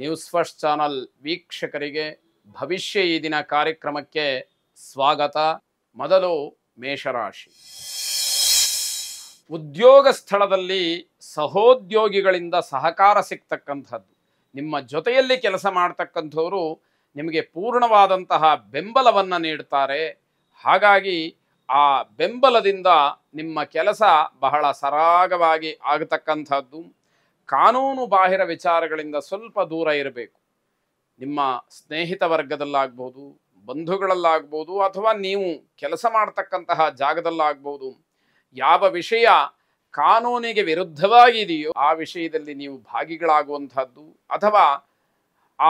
news first channel ವೀಕ್ಷಕರಿಗೆ ಭವಿಷ್ಯ ಈ ದಿನ ಕಾರ್ಯಕ್ರಮಕ್ಕೆ ಸ್ವಾಗತ ಮೊದಲು ಮೇಷರಾಶಿ ಉದ್ಯೋಗ ಸ್ಥಳದಲ್ಲಿ ಸಹೋದ್ಯೋಗಿಗಳಿಂದ ಸಹಕಾರ ಸಿಗ್ತಕ್ಕಂಥದ್ದು ನಿಮ್ಮ ಜೊತೆಯಲ್ಲಿ ಕೆಲಸ ಮಾಡ್ತಕ್ಕಂಥವರು ನಿಮಗೆ ಪೂರ್ಣವಾದಂತಹ ಬೆಂಬಲವನ್ನು ನೀಡ್ತಾರೆ ಹಾಗಾಗಿ ಆ ಬೆಂಬಲದಿಂದ ನಿಮ್ಮ ಕೆಲಸ ಬಹಳ ಸರಾಗವಾಗಿ ಆಗತಕ್ಕಂಥದ್ದು ಕಾನೂನು ಬಾಹಿರ ವಿಚಾರಗಳಿಂದ ಸ್ವಲ್ಪ ದೂರ ಇರಬೇಕು ನಿಮ್ಮ ಸ್ನೇಹಿತ ವರ್ಗದಲ್ಲಾಗ್ಬೋದು ಬಂಧುಗಳಲ್ಲಾಗ್ಬೋದು ಅಥವಾ ನೀವು ಕೆಲಸ ಮಾಡ್ತಕ್ಕಂತಹ ಜಾಗದಲ್ಲಾಗ್ಬೋದು ಯಾವ ವಿಷಯ ಕಾನೂನಿಗೆ ವಿರುದ್ಧವಾಗಿದೆಯೋ ಆ ವಿಷಯದಲ್ಲಿ ನೀವು ಭಾಗಿಗಳಾಗುವಂಥದ್ದು ಅಥವಾ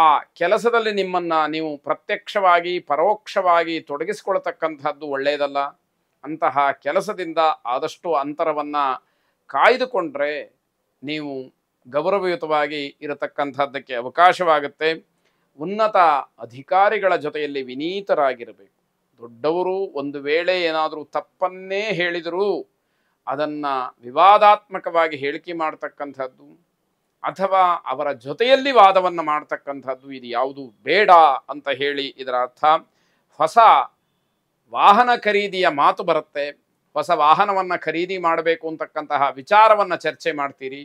ಆ ಕೆಲಸದಲ್ಲಿ ನಿಮ್ಮನ್ನು ನೀವು ಪ್ರತ್ಯಕ್ಷವಾಗಿ ಪರೋಕ್ಷವಾಗಿ ತೊಡಗಿಸಿಕೊಳ್ತಕ್ಕಂಥದ್ದು ಒಳ್ಳೆಯದಲ್ಲ ಅಂತಹ ಕೆಲಸದಿಂದ ಆದಷ್ಟು ಅಂತರವನ್ನು ಕಾಯ್ದುಕೊಂಡ್ರೆ ನೀವು ಗೌರವಯುತವಾಗಿ ಇರತಕ್ಕಂಥದ್ದಕ್ಕೆ ಅವಕಾಶವಾಗುತ್ತೆ ಉನ್ನತ ಅಧಿಕಾರಿಗಳ ಜೊತೆಯಲ್ಲಿ ವಿನೀತರಾಗಿರಬೇಕು ದೊಡ್ಡವರು ಒಂದು ವೇಳೆ ಏನಾದರೂ ತಪ್ಪನ್ನೇ ಹೇಳಿದರೂ ಅದನ್ನು ವಿವಾದಾತ್ಮಕವಾಗಿ ಹೇಳಿಕೆ ಮಾಡ್ತಕ್ಕಂಥದ್ದು ಅಥವಾ ಅವರ ಜೊತೆಯಲ್ಲಿ ವಾದವನ್ನು ಮಾಡ್ತಕ್ಕಂಥದ್ದು ಇದು ಯಾವುದು ಬೇಡ ಅಂತ ಹೇಳಿ ಇದರ ಅರ್ಥ ಹೊಸ ವಾಹನ ಖರೀದಿಯ ಮಾತು ಬರುತ್ತೆ ಹೊಸ ವಾಹನವನ್ನು ಖರೀದಿ ಮಾಡಬೇಕು ಅಂತಕ್ಕಂತಹ ವಿಚಾರವನ್ನು ಚರ್ಚೆ ಮಾಡ್ತೀರಿ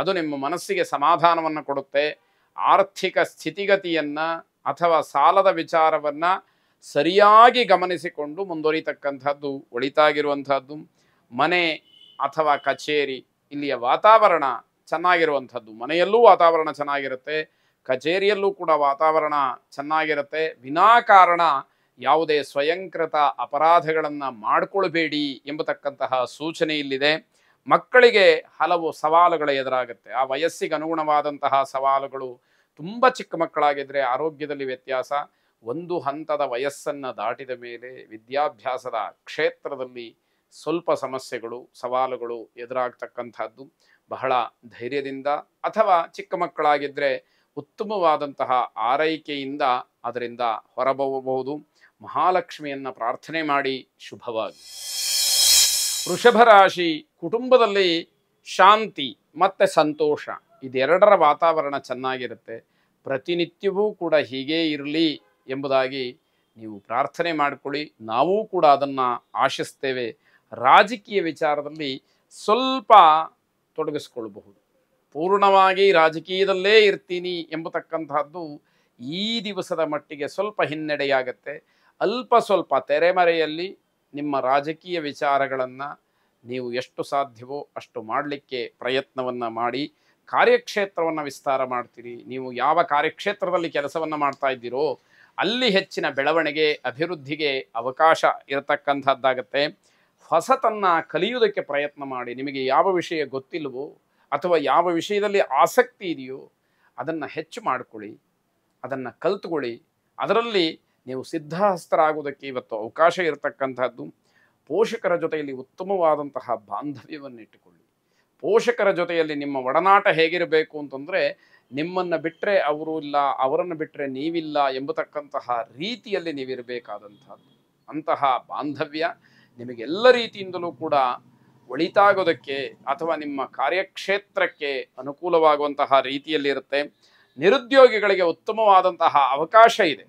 ಅದು ನಿಮ್ಮ ಮನಸ್ಸಿಗೆ ಸಮಾಧಾನವನ್ನು ಕೊಡುತ್ತೆ ಆರ್ಥಿಕ ಸ್ಥಿತಿಗತಿಯನ್ನು ಅಥವಾ ಸಾಲದ ವಿಚಾರವನ್ನು ಸರಿಯಾಗಿ ಗಮನಿಸಿಕೊಂಡು ಮುಂದುವರಿತಕ್ಕಂಥದ್ದು ಒಳಿತಾಗಿರುವಂಥದ್ದು ಮನೆ ಅಥವಾ ಕಚೇರಿ ಇಲ್ಲಿಯ ವಾತಾವರಣ ಚೆನ್ನಾಗಿರುವಂಥದ್ದು ಮನೆಯಲ್ಲೂ ವಾತಾವರಣ ಚೆನ್ನಾಗಿರುತ್ತೆ ಕಚೇರಿಯಲ್ಲೂ ಕೂಡ ವಾತಾವರಣ ಚೆನ್ನಾಗಿರುತ್ತೆ ವಿನಾಕಾರಣ ಯಾವುದೇ ಸ್ವಯಂಕೃತ ಅಪರಾಧಗಳನ್ನು ಮಾಡಿಕೊಳ್ಬೇಡಿ ಎಂಬತಕ್ಕಂತಹ ಸೂಚನೆ ಇಲ್ಲಿದೆ ಮಕ್ಕಳಿಗೆ ಹಲವು ಸವಾಲುಗಳು ಎದುರಾಗುತ್ತೆ ಆ ವಯಸ್ಸಿಗೆ ಅನುಗುಣವಾದಂತಹ ಸವಾಲುಗಳು ತುಂಬ ಚಿಕ್ಕ ಮಕ್ಕಳಾಗಿದ್ದರೆ ಆರೋಗ್ಯದಲ್ಲಿ ವ್ಯತ್ಯಾಸ ಒಂದು ಹಂತದ ವಯಸ್ಸನ್ನು ದಾಟಿದ ಮೇಲೆ ವಿದ್ಯಾಭ್ಯಾಸದ ಕ್ಷೇತ್ರದಲ್ಲಿ ಸ್ವಲ್ಪ ಸಮಸ್ಯೆಗಳು ಸವಾಲುಗಳು ಎದುರಾಗ್ತಕ್ಕಂಥದ್ದು ಬಹಳ ಧೈರ್ಯದಿಂದ ಅಥವಾ ಚಿಕ್ಕ ಮಕ್ಕಳಾಗಿದ್ದರೆ ಉತ್ತಮವಾದಂತಹ ಆರೈಕೆಯಿಂದ ಅದರಿಂದ ಹೊರಬಹುದು ಮಹಾಲಕ್ಷ್ಮಿಯನ್ನು ಪ್ರಾರ್ಥನೆ ಮಾಡಿ ಶುಭವಾಗಿ ವೃಷಭ ರಾಶಿ ಕುಟುಂಬದಲ್ಲಿ ಶಾಂತಿ ಮತ್ತು ಸಂತೋಷ ಇದೆರಡರ ವಾತಾವರಣ ಚೆನ್ನಾಗಿರುತ್ತೆ ಪ್ರತಿನಿತ್ಯವೂ ಕೂಡ ಹೀಗೇ ಇರಲಿ ಎಂಬುದಾಗಿ ನೀವು ಪ್ರಾರ್ಥನೆ ಮಾಡಿಕೊಳ್ಳಿ ನಾವೂ ಕೂಡ ಅದನ್ನು ಆಶಿಸ್ತೇವೆ ರಾಜಕೀಯ ವಿಚಾರದಲ್ಲಿ ಸ್ವಲ್ಪ ತೊಡಗಿಸ್ಕೊಳ್ಬಹುದು ಪೂರ್ಣವಾಗಿ ರಾಜಕೀಯದಲ್ಲೇ ಇರ್ತೀನಿ ಎಂಬತಕ್ಕಂತಹದ್ದು ಈ ದಿವಸದ ಮಟ್ಟಿಗೆ ಸ್ವಲ್ಪ ಹಿನ್ನಡೆಯಾಗತ್ತೆ ಅಲ್ಪ ಸ್ವಲ್ಪ ತೆರೆಮರೆಯಲ್ಲಿ ನಿಮ್ಮ ರಾಜಕೀಯ ವಿಚಾರಗಳನ್ನು ನೀವು ಎಷ್ಟು ಸಾಧ್ಯವೋ ಅಷ್ಟು ಮಾಡಲಿಕ್ಕೆ ಪ್ರಯತ್ನವನ್ನು ಮಾಡಿ ಕಾರ್ಯಕ್ಷೇತ್ರವನ್ನು ವಿಸ್ತಾರ ಮಾಡ್ತೀರಿ ನೀವು ಯಾವ ಕಾರ್ಯಕ್ಷೇತ್ರದಲ್ಲಿ ಕೆಲಸವನ್ನು ಮಾಡ್ತಾ ಇದ್ದೀರೋ ಅಲ್ಲಿ ಹೆಚ್ಚಿನ ಬೆಳವಣಿಗೆ ಅಭಿವೃದ್ಧಿಗೆ ಅವಕಾಶ ಇರತಕ್ಕಂಥದ್ದಾಗತ್ತೆ ಹೊಸತನ್ನು ಕಲಿಯುವುದಕ್ಕೆ ಪ್ರಯತ್ನ ಮಾಡಿ ನಿಮಗೆ ಯಾವ ವಿಷಯ ಗೊತ್ತಿಲ್ಲವೋ ಅಥವಾ ಯಾವ ವಿಷಯದಲ್ಲಿ ಆಸಕ್ತಿ ಇದೆಯೋ ಅದನ್ನು ಹೆಚ್ಚು ಮಾಡಿಕೊಳ್ಳಿ ಅದನ್ನು ಕಲ್ತುಕೊಳ್ಳಿ ಅದರಲ್ಲಿ ನೀವು ಸಿದ್ಧಹಸ್ತರಾಗುವುದಕ್ಕೆ ಇವತ್ತು ಅವಕಾಶ ಇರತಕ್ಕಂಥದ್ದು ಪೋಷಕರ ಜೊತೆಯಲ್ಲಿ ಉತ್ತಮವಾದಂತಹ ಇಟ್ಟುಕೊಳ್ಳಿ ಪೋಷಕರ ಜೊತೆಯಲ್ಲಿ ನಿಮ್ಮ ಒಡನಾಟ ಹೇಗಿರಬೇಕು ಅಂತಂದರೆ ನಿಮ್ಮನ್ನು ಬಿಟ್ಟರೆ ಅವರು ಇಲ್ಲ ಅವರನ್ನು ಬಿಟ್ಟರೆ ನೀವಿಲ್ಲ ಎಂಬತಕ್ಕಂತಹ ರೀತಿಯಲ್ಲಿ ನೀವಿರಬೇಕಾದಂಥದ್ದು ಅಂತಹ ಬಾಂಧವ್ಯ ನಿಮಗೆಲ್ಲ ರೀತಿಯಿಂದಲೂ ಕೂಡ ಒಳಿತಾಗೋದಕ್ಕೆ ಅಥವಾ ನಿಮ್ಮ ಕಾರ್ಯಕ್ಷೇತ್ರಕ್ಕೆ ಅನುಕೂಲವಾಗುವಂತಹ ರೀತಿಯಲ್ಲಿರುತ್ತೆ ನಿರುದ್ಯೋಗಿಗಳಿಗೆ ಉತ್ತಮವಾದಂತಹ ಅವಕಾಶ ಇದೆ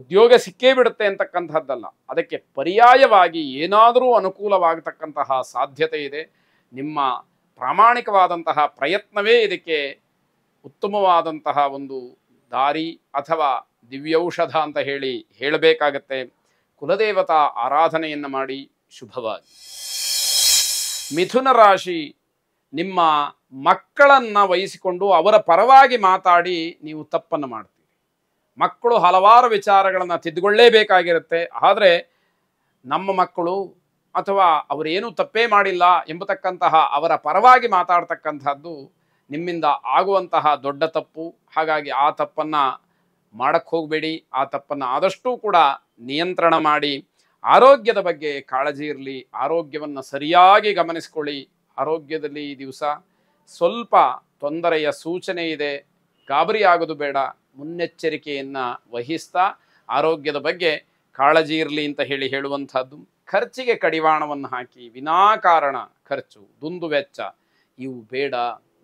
ಉದ್ಯೋಗ ಸಿಕ್ಕೇ ಬಿಡುತ್ತೆ ಅಂತಕ್ಕಂಥದ್ದಲ್ಲ ಅದಕ್ಕೆ ಪರ್ಯಾಯವಾಗಿ ಏನಾದರೂ ಅನುಕೂಲವಾಗತಕ್ಕಂತಹ ಸಾಧ್ಯತೆ ಇದೆ ನಿಮ್ಮ ಪ್ರಾಮಾಣಿಕವಾದಂತಹ ಪ್ರಯತ್ನವೇ ಇದಕ್ಕೆ ಉತ್ತಮವಾದಂತಹ ಒಂದು ದಾರಿ ಅಥವಾ ದಿವ್ಯೌಷಧ ಅಂತ ಹೇಳಿ ಹೇಳಬೇಕಾಗತ್ತೆ ಕುಲದೇವತಾ ಆರಾಧನೆಯನ್ನು ಮಾಡಿ ಶುಭವಾಗಿ ಮಿಥುನ ರಾಶಿ ನಿಮ್ಮ ಮಕ್ಕಳನ್ನು ವಹಿಸಿಕೊಂಡು ಅವರ ಪರವಾಗಿ ಮಾತಾಡಿ ನೀವು ತಪ್ಪನ್ನು ಮಾಡ್ತೀರಿ ಮಕ್ಕಳು ಹಲವಾರು ವಿಚಾರಗಳನ್ನು ತಿದ್ದುಕೊಳ್ಳೇಬೇಕಾಗಿರುತ್ತೆ ಆದರೆ ನಮ್ಮ ಮಕ್ಕಳು ಅಥವಾ ಅವರೇನೂ ತಪ್ಪೇ ಮಾಡಿಲ್ಲ ಎಂಬತಕ್ಕಂತಹ ಅವರ ಪರವಾಗಿ ಮಾತಾಡ್ತಕ್ಕಂಥದ್ದು ನಿಮ್ಮಿಂದ ಆಗುವಂತಹ ದೊಡ್ಡ ತಪ್ಪು ಹಾಗಾಗಿ ಆ ತಪ್ಪನ್ನು ಮಾಡಕ್ಕೆ ಹೋಗಬೇಡಿ ಆ ತಪ್ಪನ್ನು ಆದಷ್ಟೂ ಕೂಡ ನಿಯಂತ್ರಣ ಮಾಡಿ ಆರೋಗ್ಯದ ಬಗ್ಗೆ ಕಾಳಜಿ ಇರಲಿ ಆರೋಗ್ಯವನ್ನು ಸರಿಯಾಗಿ ಗಮನಿಸ್ಕೊಳ್ಳಿ ಆರೋಗ್ಯದಲ್ಲಿ ಈ ದಿವಸ ಸ್ವಲ್ಪ ತೊಂದರೆಯ ಸೂಚನೆ ಇದೆ ಗಾಬರಿ ಆಗೋದು ಬೇಡ ಮುನ್ನೆಚ್ಚರಿಕೆಯನ್ನು ವಹಿಸ್ತಾ ಆರೋಗ್ಯದ ಬಗ್ಗೆ ಕಾಳಜಿ ಇರಲಿ ಅಂತ ಹೇಳಿ ಹೇಳುವಂಥದ್ದು ಖರ್ಚಿಗೆ ಕಡಿವಾಣವನ್ನು ಹಾಕಿ ವಿನಾಕಾರಣ ಖರ್ಚು ದುಂದು ವೆಚ್ಚ ಇವು ಬೇಡ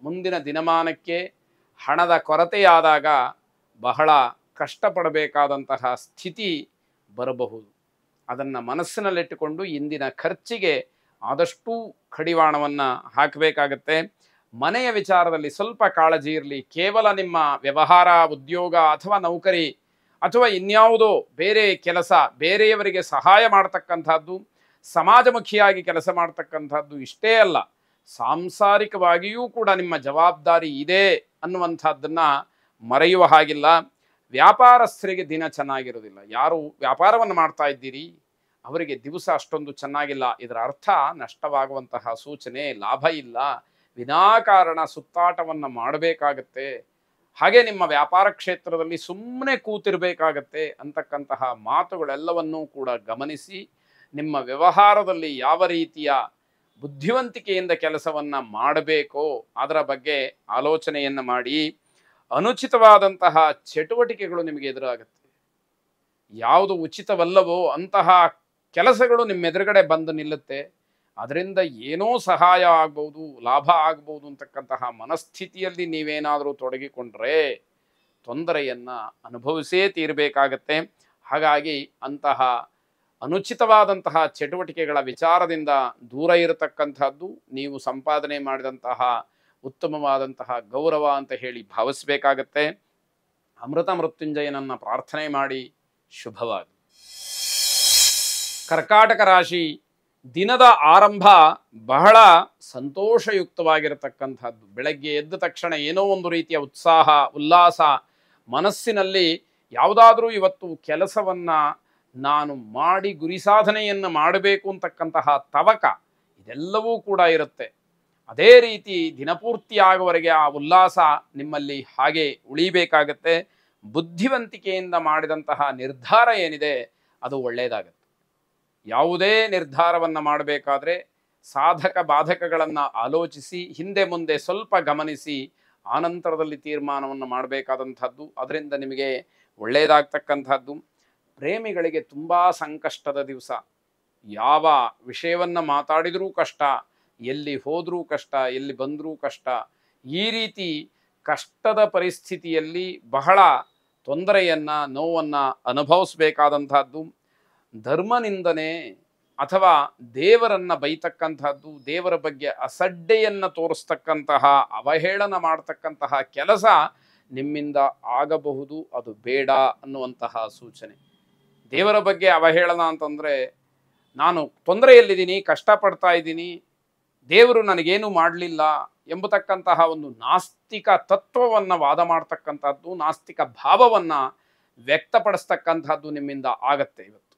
ಮುಂದಿನ ದಿನಮಾನಕ್ಕೆ ಹಣದ ಕೊರತೆಯಾದಾಗ ಬಹಳ ಕಷ್ಟಪಡಬೇಕಾದಂತಹ ಸ್ಥಿತಿ ಬರಬಹುದು ಅದನ್ನು ಮನಸ್ಸಿನಲ್ಲಿಟ್ಟುಕೊಂಡು ಇಂದಿನ ಖರ್ಚಿಗೆ ಆದಷ್ಟು ಕಡಿವಾಣವನ್ನು ಹಾಕಬೇಕಾಗತ್ತೆ ಮನೆಯ ವಿಚಾರದಲ್ಲಿ ಸ್ವಲ್ಪ ಕಾಳಜಿ ಇರಲಿ ಕೇವಲ ನಿಮ್ಮ ವ್ಯವಹಾರ ಉದ್ಯೋಗ ಅಥವಾ ನೌಕರಿ ಅಥವಾ ಇನ್ಯಾವುದೋ ಬೇರೆ ಕೆಲಸ ಬೇರೆಯವರಿಗೆ ಸಹಾಯ ಮಾಡ್ತಕ್ಕಂಥದ್ದು ಸಮಾಜಮುಖಿಯಾಗಿ ಕೆಲಸ ಮಾಡ್ತಕ್ಕಂಥದ್ದು ಇಷ್ಟೇ ಅಲ್ಲ ಸಾಂಸಾರಿಕವಾಗಿಯೂ ಕೂಡ ನಿಮ್ಮ ಜವಾಬ್ದಾರಿ ಇದೆ ಅನ್ನುವಂಥದ್ದನ್ನು ಮರೆಯುವ ಹಾಗಿಲ್ಲ ವ್ಯಾಪಾರಸ್ಥರಿಗೆ ದಿನ ಚೆನ್ನಾಗಿರೋದಿಲ್ಲ ಯಾರು ವ್ಯಾಪಾರವನ್ನು ಮಾಡ್ತಾ ಇದ್ದೀರಿ ಅವರಿಗೆ ದಿವಸ ಅಷ್ಟೊಂದು ಚೆನ್ನಾಗಿಲ್ಲ ಇದರ ಅರ್ಥ ನಷ್ಟವಾಗುವಂತಹ ಸೂಚನೆ ಲಾಭ ಇಲ್ಲ ವಿನಾಕಾರಣ ಸುತ್ತಾಟವನ್ನು ಮಾಡಬೇಕಾಗತ್ತೆ ಹಾಗೆ ನಿಮ್ಮ ವ್ಯಾಪಾರ ಕ್ಷೇತ್ರದಲ್ಲಿ ಸುಮ್ಮನೆ ಕೂತಿರಬೇಕಾಗತ್ತೆ ಅಂತಕ್ಕಂತಹ ಮಾತುಗಳೆಲ್ಲವನ್ನೂ ಕೂಡ ಗಮನಿಸಿ ನಿಮ್ಮ ವ್ಯವಹಾರದಲ್ಲಿ ಯಾವ ರೀತಿಯ ಬುದ್ಧಿವಂತಿಕೆಯಿಂದ ಕೆಲಸವನ್ನು ಮಾಡಬೇಕೋ ಅದರ ಬಗ್ಗೆ ಆಲೋಚನೆಯನ್ನು ಮಾಡಿ ಅನುಚಿತವಾದಂತಹ ಚಟುವಟಿಕೆಗಳು ನಿಮಗೆ ಎದುರಾಗುತ್ತೆ ಯಾವುದು ಉಚಿತವಲ್ಲವೋ ಅಂತಹ ಕೆಲಸಗಳು ನಿಮ್ಮೆದುರುಗಡೆ ಬಂದು ನಿಲ್ಲುತ್ತೆ ಅದರಿಂದ ಏನೋ ಸಹಾಯ ಆಗ್ಬೋದು ಲಾಭ ಆಗ್ಬೋದು ಅಂತಕ್ಕಂತಹ ಮನಸ್ಥಿತಿಯಲ್ಲಿ ನೀವೇನಾದರೂ ತೊಡಗಿಕೊಂಡ್ರೆ ತೊಂದರೆಯನ್ನು ಅನುಭವಿಸೇ ತೀರಬೇಕಾಗತ್ತೆ ಹಾಗಾಗಿ ಅಂತಹ ಅನುಚಿತವಾದಂತಹ ಚಟುವಟಿಕೆಗಳ ವಿಚಾರದಿಂದ ದೂರ ಇರತಕ್ಕಂಥದ್ದು ನೀವು ಸಂಪಾದನೆ ಮಾಡಿದಂತಹ ಉತ್ತಮವಾದಂತಹ ಗೌರವ ಅಂತ ಹೇಳಿ ಭಾವಿಸಬೇಕಾಗತ್ತೆ ಅಮೃತ ಮೃತ್ಯುಂಜಯನನ್ನು ಪ್ರಾರ್ಥನೆ ಮಾಡಿ ಶುಭವಾಗಿ ಕರ್ಕಾಟಕ ರಾಶಿ ದಿನದ ಆರಂಭ ಬಹಳ ಸಂತೋಷಯುಕ್ತವಾಗಿರತಕ್ಕಂಥದ್ದು ಬೆಳಗ್ಗೆ ಎದ್ದ ತಕ್ಷಣ ಏನೋ ಒಂದು ರೀತಿಯ ಉತ್ಸಾಹ ಉಲ್ಲಾಸ ಮನಸ್ಸಿನಲ್ಲಿ ಯಾವುದಾದ್ರೂ ಇವತ್ತು ಕೆಲಸವನ್ನು ನಾನು ಮಾಡಿ ಗುರಿ ಸಾಧನೆಯನ್ನು ಮಾಡಬೇಕು ಅಂತಕ್ಕಂತಹ ತವಕ ಇದೆಲ್ಲವೂ ಕೂಡ ಇರುತ್ತೆ ಅದೇ ರೀತಿ ದಿನಪೂರ್ತಿಯಾಗುವವರೆಗೆ ಆಗುವವರೆಗೆ ಆ ಉಲ್ಲಾಸ ನಿಮ್ಮಲ್ಲಿ ಹಾಗೆ ಉಳಿಬೇಕಾಗತ್ತೆ ಬುದ್ಧಿವಂತಿಕೆಯಿಂದ ಮಾಡಿದಂತಹ ನಿರ್ಧಾರ ಏನಿದೆ ಅದು ಒಳ್ಳೆಯದಾಗುತ್ತೆ ಯಾವುದೇ ನಿರ್ಧಾರವನ್ನು ಮಾಡಬೇಕಾದ್ರೆ ಸಾಧಕ ಬಾಧಕಗಳನ್ನು ಆಲೋಚಿಸಿ ಹಿಂದೆ ಮುಂದೆ ಸ್ವಲ್ಪ ಗಮನಿಸಿ ಆನಂತರದಲ್ಲಿ ತೀರ್ಮಾನವನ್ನು ಮಾಡಬೇಕಾದಂಥದ್ದು ಅದರಿಂದ ನಿಮಗೆ ಒಳ್ಳೆಯದಾಗ್ತಕ್ಕಂಥದ್ದು ಪ್ರೇಮಿಗಳಿಗೆ ತುಂಬ ಸಂಕಷ್ಟದ ದಿವಸ ಯಾವ ವಿಷಯವನ್ನು ಮಾತಾಡಿದರೂ ಕಷ್ಟ ಎಲ್ಲಿ ಹೋದರೂ ಕಷ್ಟ ಎಲ್ಲಿ ಬಂದರೂ ಕಷ್ಟ ಈ ರೀತಿ ಕಷ್ಟದ ಪರಿಸ್ಥಿತಿಯಲ್ಲಿ ಬಹಳ ತೊಂದರೆಯನ್ನು ನೋವನ್ನು ಅನುಭವಿಸಬೇಕಾದಂಥದ್ದು ಧರ್ಮ ನಿಂದನೆ ಅಥವಾ ದೇವರನ್ನ ಬೈತಕ್ಕಂಥದ್ದು ದೇವರ ಬಗ್ಗೆ ಅಸಡ್ಡೆಯನ್ನು ತೋರಿಸ್ತಕ್ಕಂತಹ ಅವಹೇಳನ ಮಾಡ್ತಕ್ಕಂತಹ ಕೆಲಸ ನಿಮ್ಮಿಂದ ಆಗಬಹುದು ಅದು ಬೇಡ ಅನ್ನುವಂತಹ ಸೂಚನೆ ದೇವರ ಬಗ್ಗೆ ಅವಹೇಳನ ಅಂತಂದರೆ ನಾನು ತೊಂದರೆಯಲ್ಲಿದ್ದೀನಿ ಕಷ್ಟಪಡ್ತಾ ಇದ್ದೀನಿ ದೇವರು ನನಗೇನು ಮಾಡಲಿಲ್ಲ ಎಂಬತಕ್ಕಂತಹ ಒಂದು ನಾಸ್ತಿಕ ತತ್ವವನ್ನು ವಾದ ಮಾಡ್ತಕ್ಕಂಥದ್ದು ನಾಸ್ತಿಕ ಭಾವವನ್ನು ವ್ಯಕ್ತಪಡಿಸ್ತಕ್ಕಂಥದ್ದು ನಿಮ್ಮಿಂದ ಆಗತ್ತೆ ಇವತ್ತು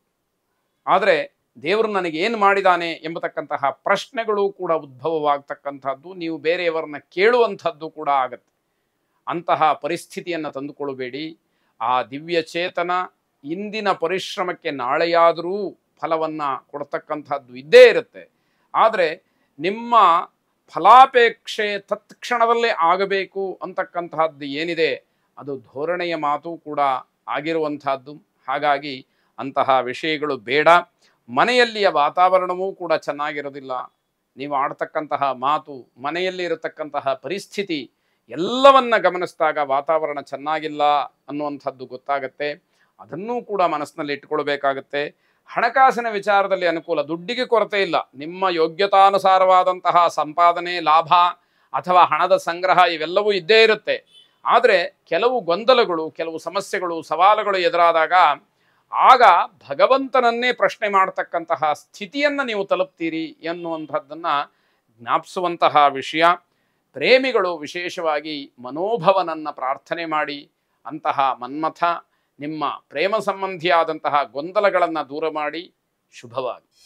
ಆದರೆ ದೇವರು ನನಗೆ ಏನು ಮಾಡಿದಾನೆ ಎಂಬತಕ್ಕಂತಹ ಪ್ರಶ್ನೆಗಳು ಕೂಡ ಉದ್ಭವವಾಗ್ತಕ್ಕಂಥದ್ದು ನೀವು ಬೇರೆಯವರನ್ನ ಕೇಳುವಂಥದ್ದು ಕೂಡ ಆಗತ್ತೆ ಅಂತಹ ಪರಿಸ್ಥಿತಿಯನ್ನು ತಂದುಕೊಳ್ಳಬೇಡಿ ಆ ದಿವ್ಯ ಚೇತನ ಇಂದಿನ ಪರಿಶ್ರಮಕ್ಕೆ ನಾಳೆಯಾದರೂ ಫಲವನ್ನು ಕೊಡ್ತಕ್ಕಂಥದ್ದು ಇದ್ದೇ ಇರುತ್ತೆ ಆದರೆ ನಿಮ್ಮ ಫಲಾಪೇಕ್ಷೆ ತತ್ಕ್ಷಣದಲ್ಲೇ ಆಗಬೇಕು ಅಂತಕ್ಕಂತಹದ್ದು ಏನಿದೆ ಅದು ಧೋರಣೆಯ ಮಾತು ಕೂಡ ಆಗಿರುವಂಥದ್ದು ಹಾಗಾಗಿ ಅಂತಹ ವಿಷಯಗಳು ಬೇಡ ಮನೆಯಲ್ಲಿಯ ವಾತಾವರಣವೂ ಕೂಡ ಚೆನ್ನಾಗಿರೋದಿಲ್ಲ ನೀವು ಆಡ್ತಕ್ಕಂತಹ ಮಾತು ಮನೆಯಲ್ಲಿ ಇರತಕ್ಕಂತಹ ಪರಿಸ್ಥಿತಿ ಎಲ್ಲವನ್ನ ಗಮನಿಸಿದಾಗ ವಾತಾವರಣ ಚೆನ್ನಾಗಿಲ್ಲ ಅನ್ನುವಂಥದ್ದು ಗೊತ್ತಾಗುತ್ತೆ ಅದನ್ನೂ ಕೂಡ ಮನಸ್ಸಿನಲ್ಲಿ ಇಟ್ಟುಕೊಳ್ಬೇಕಾಗತ್ತೆ ಹಣಕಾಸಿನ ವಿಚಾರದಲ್ಲಿ ಅನುಕೂಲ ದುಡ್ಡಿಗೆ ಕೊರತೆ ಇಲ್ಲ ನಿಮ್ಮ ಯೋಗ್ಯತಾನುಸಾರವಾದಂತಹ ಸಂಪಾದನೆ ಲಾಭ ಅಥವಾ ಹಣದ ಸಂಗ್ರಹ ಇವೆಲ್ಲವೂ ಇದ್ದೇ ಇರುತ್ತೆ ಆದರೆ ಕೆಲವು ಗೊಂದಲಗಳು ಕೆಲವು ಸಮಸ್ಯೆಗಳು ಸವಾಲುಗಳು ಎದುರಾದಾಗ ಆಗ ಭಗವಂತನನ್ನೇ ಪ್ರಶ್ನೆ ಮಾಡತಕ್ಕಂತಹ ಸ್ಥಿತಿಯನ್ನು ನೀವು ತಲುಪ್ತೀರಿ ಎನ್ನುವಂಥದ್ದನ್ನು ಜ್ಞಾಪಿಸುವಂತಹ ವಿಷಯ ಪ್ರೇಮಿಗಳು ವಿಶೇಷವಾಗಿ ಮನೋಭವನನ್ನು ಪ್ರಾರ್ಥನೆ ಮಾಡಿ ಅಂತಹ ಮನ್ಮಥ ನಿಮ್ಮ ಪ್ರೇಮ ಸಂಬಂಧಿಯಾದಂತಹ ಗೊಂದಲಗಳನ್ನು ದೂರ ಮಾಡಿ ಶುಭವಾಗಿ